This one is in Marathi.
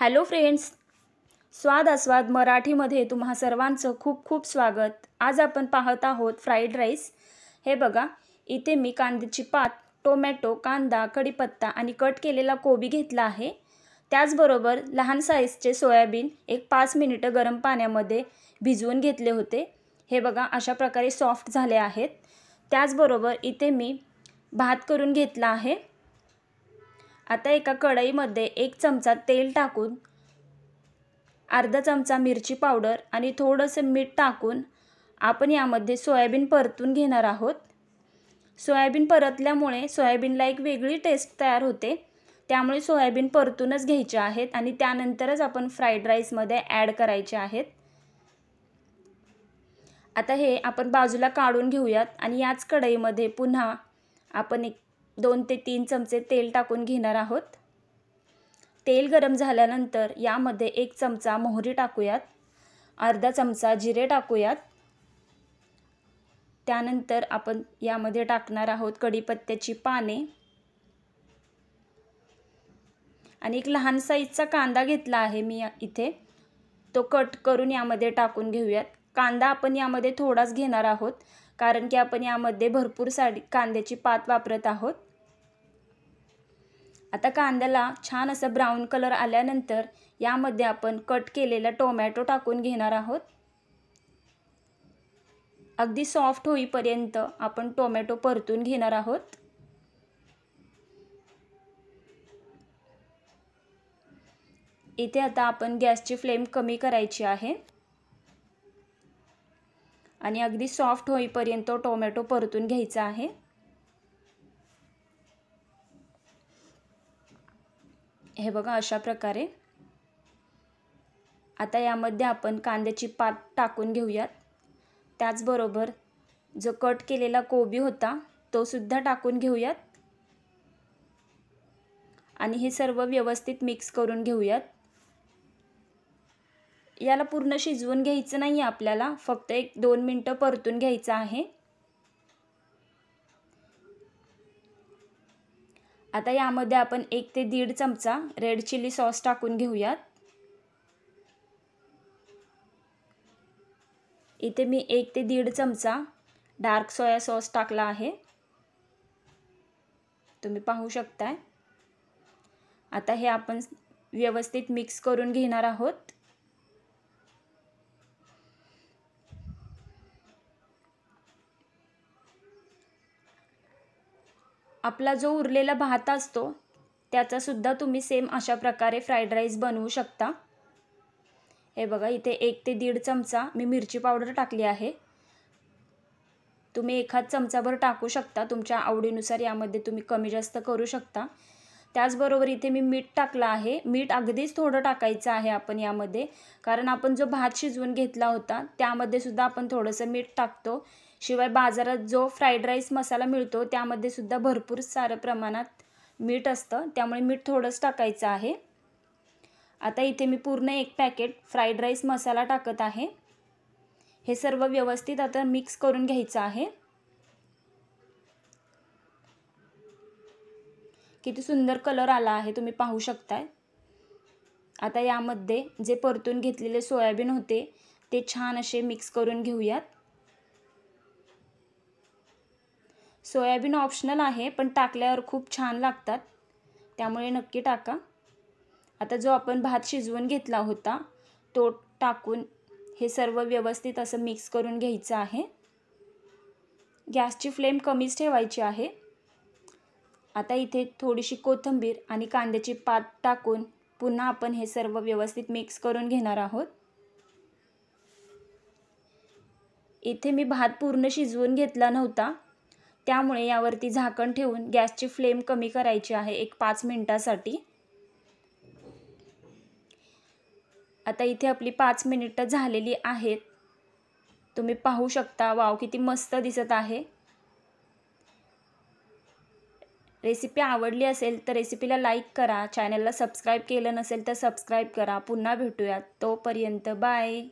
हॅलो फ्रेंड्स स्वाद आस्वाद मराठीमध्ये तुम्हा सर्वांचं खूप खूप स्वागत आज आपण पाहत आहोत फ्राईड राईस हे बघा इथे मी कांद्याची पात टोमॅटो कांदा कढीपत्ता आणि कट केलेला कोबी घेतला आहे त्याचबरोबर लहान साईजचे सोयाबीन एक पाच मिनिटं गरम पाण्यामध्ये भिजवून घेतले होते हे बघा अशा प्रकारे सॉफ्ट झाले आहेत त्याचबरोबर इथे मी भात करून घेतला आहे आता एका कढईमध्ये एक चमचा तेल टाकून अर्धा चमचा मिरची पावडर आणि थोडंसं मीठ टाकून आपण यामध्ये सोयाबीन परतून घेणार आहोत सोयाबीन परतल्यामुळे सोयाबीनला एक वेगळी टेस्ट तयार होते त्यामुळे सोयाबीन परतूनच घ्यायचे आहेत आणि त्यानंतरच आपण फ्राईड राईसमध्ये ॲड करायचे आहेत आता हे आपण बाजूला काढून घेऊयात आणि याच कढईमध्ये पुन्हा आपण एक दोन ते तीन चमचे तेल टाकून घेणार आहोत तेल गरम झाल्यानंतर यामध्ये एक चमचा मोहरी टाकूयात अर्धा चमचा जिरे टाकूयात त्यानंतर आपण यामध्ये टाकणार आहोत कढीपत्त्याची पाने आणि एक लहान साईजचा कांदा घेतला आहे मी इथे तो कट करून यामध्ये टाकून घेऊयात कांदा आपण यामध्ये थोडाच घेणार आहोत कारण की आपण यामध्ये भरपूर साडी कांद्याची पात वापरत आहोत आता कांद्याला छान असं ब्राऊन कलर आल्यानंतर यामध्ये आपण कट केलेला टोमॅटो टाकून घेणार आहोत अगदी सॉफ्ट होईपर्यंत आपण टोमॅटो परतून घेणार आहोत इथे आता आपण गॅसची फ्लेम कमी करायची आहे आणि अगदी सॉफ्ट होईपर्यंत टोमॅटो परतून घ्यायचा आहे हे बघा अशा प्रकारे आता यामध्ये आपण कांद्याची पात टाकून घेऊयात त्याचबरोबर जो कट केलेला कोबी होता तो सुद्धा टाकून घेऊयात आणि हे सर्व व्यवस्थित मिक्स करून घेऊयात याला पूर्ण शिजवून घ्यायचं नाही आहे आपल्याला फक्त एक दोन मिनटं परतून घ्यायचं आहे आता यामध्ये आपण एक ते दीड चमचा रेड चिली सॉस टाकून घेऊयात इथे मी एक ते दीड चमचा डार्क सोया सॉस टाकला आहे तुम्ही पाहू शकताय आता हे आपण व्यवस्थित मिक्स करून घेणार आहोत आपला जो उरलेला भात असतो त्याचासुद्धा तुम्ही सेम अशा प्रकारे फ्राईड राईस बनवू शकता हे बघा इथे एक ते दीड चमचा मी मिरची पावडर टाकली आहे तुम्ही एखाद चमचाभर टाकू शकता तुमच्या आवडीनुसार यामध्ये तुम्ही कमी जास्त करू शकता त्याचबरोबर इथे मी मीठ टाकलं आहे मीठ अगदीच थोडं टाकायचं आहे आपण यामध्ये कारण आपण जो भात शिजवून घेतला होता त्यामध्ये सुद्धा आपण थोडंसं मीठ टाकतो शिवाय बाजारात जो फ्राईड राईस मसाला मिळतो त्यामध्ये सुद्धा भरपूर सारं प्रमाणात मीठ असतं त्यामुळे मीठ थोडंच टाकायचं आहे आता इथे मी पूर्ण एक पॅकेट फ्राईड राईस मसाला टाकत आहे हे सर्व व्यवस्थित आता मिक्स करून घ्यायचं आहे किती सुंदर कलर आला आहे तुम्ही पाहू शकताय आता यामध्ये जे परतून घेतलेले सोयाबीन होते ते छान असे मिक्स करून घेऊयात सोयाबीन ऑप्शनल आहे पण टाकल्यावर खूप छान लागतात त्यामुळे नक्की टाका आता जो आपण भात शिजवून घेतला होता तो टाकून हे सर्व व्यवस्थित असं मिक्स करून घ्यायचं आहे गॅसची फ्लेम कमीच ठेवायची आहे आता इथे थोडीशी कोथिंबीर आणि कांद्याची पात टाकून पुन्हा आपण हे सर्व व्यवस्थित मिक्स करून घेणार आहोत इथे मी भात पूर्ण शिजवून घेतला नव्हता त्यामुळे यावरती झाकण ठेवून गॅसची फ्लेम कमी करायची आहे एक पाच मिनिटासाठी आता इथे आपली पाच मिनिटं झालेली आहेत तुम्ही पाहू शकता वाव किती मस्त दिसत आहे रेसिपी आवडली असेल तर रेसिपीला लाईक करा चॅनलला सबस्क्राईब केलं नसेल तर सबस्क्राईब करा पुन्हा भेटूयात तोपर्यंत बाय